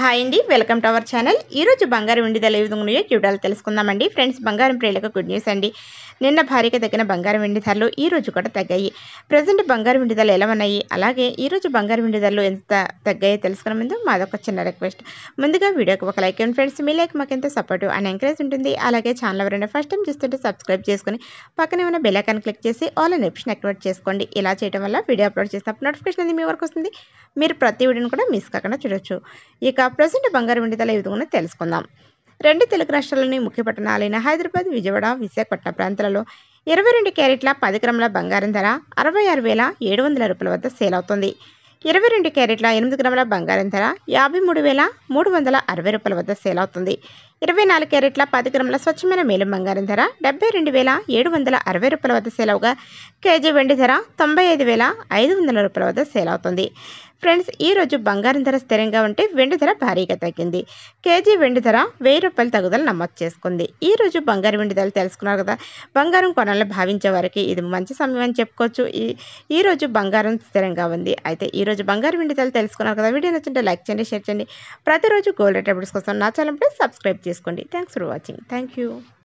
hi అండి welcome to our channel ఈరోజు బంగారం వెండి ఏ విధంగా ఉన్నాయో చూడాలి తెలుసుకుందామండి ఫ్రెండ్స్ బంగారం ప్రియులకు గుడ్ న్యూస్ అండి నిన్న భారీగా తగ్గిన బంగారం వెండి ధరలు ఈ రోజు కూడా తగ్గాయి ప్రజెంట్ బంగారం వెండి ధరలు ఎలా ఉన్నాయి అలాగే ఈరోజు బంగారం వెండి ధరలు ఎంత తగ్గాయో తెలుసుకునే ముందు మాదొక చిన్న రిక్వెస్ట్ ముందుగా వీడియోకి ఒక లైక్ అండ్ ఫ్రెండ్స్ మీ లైక్ మాకు ఎంతో సపోర్ట్ అండ్ ఎంకరేజ్ ఉంటుంది అలాగే ఛానల్ ఎవరైనా ఫస్ట్ టైం చూస్తుంటే సబ్స్క్రైబ్ చేసుకుని పక్కనే ఉన్న బెలైకాన్ క్లిక్ చేసి ఆల్ అనే ఆప్షన్ యాక్టివేట్ చేసుకోండి ఇలా చేయడం వల్ల వీడియో అప్లోడ్ చేసినప్పుడు నోటిఫికేషన్ అనేది మీ వరకు వస్తుంది మీరు ప్రతి వీడియోని కూడా మిస్ కాకుండా చూడొచ్చు ఇక ప్రజెంట్ బంగారు వెండి తల ఏ తెలుసుకుందాం రెండు తెలుగు రాష్ట్రాల్లోని ముఖ్య పట్టణాలైన హైదరాబాద్ విజయవాడ విశాఖపట్నం ప్రాంతాలలో ఇరవై రెండు క్యారెట్ల పది గ్రాముల బంగారం ధర అరవై ఆరు వేల ఏడు వందల రూపాయల వద్ద సేల్ అవుతుంది ఇరవై రెండు క్యారెట్ల ఎనిమిది గ్రాముల బంగారం ధర యాభై మూడు వేల మూడు వందల అరవై రూపాయల వద్ద సేల్ అవుతుంది ఇరవై నాలుగు క్యారెట్ల పది గ్రాముల స్వచ్ఛమైన మేలం బంగారం ధర డెబ్బై రెండు వేల ఏడు వందల అరవై రూపాయల వద్ద సేల్ అవగా కేజీ వెండి ధర తొంభై ఐదు వేల ఐదు వందల రూపాయల వద్ద సేల్ అవుతుంది ఫ్రెండ్స్ ఈరోజు బంగారం ధర స్థిరంగా ఉంటే వెండి ధర భారీగా తగ్గింది కేజీ వెండి ధర వెయ్యి రూపాయల తగ్గుదల నమోదు చేసుకుంది ఈరోజు బంగారం వెండి ధర తెలుసుకున్నారు కదా బంగారం కొనాలని భావించే వారికి ఇది మంచి సమయం అని చెప్పుకోవచ్చు ఈ ఈరోజు బంగారం స్థిరంగా ఉంది అయితే ఈరోజు బంగారం వెండి ధర తెలుసుకున్నారు కదా వీడియో నచ్చింటే లైక్ చేయండి షేర్ చేయండి ప్రతిరోజు గోల్డ్ రేట్ అప్డేట్స్ కోసం నా ఛానల్ సబ్స్క్రైబ్ చేసుకోండి థ్యాంక్స్ ఫర్ వాచింగ్ థ్యాంక్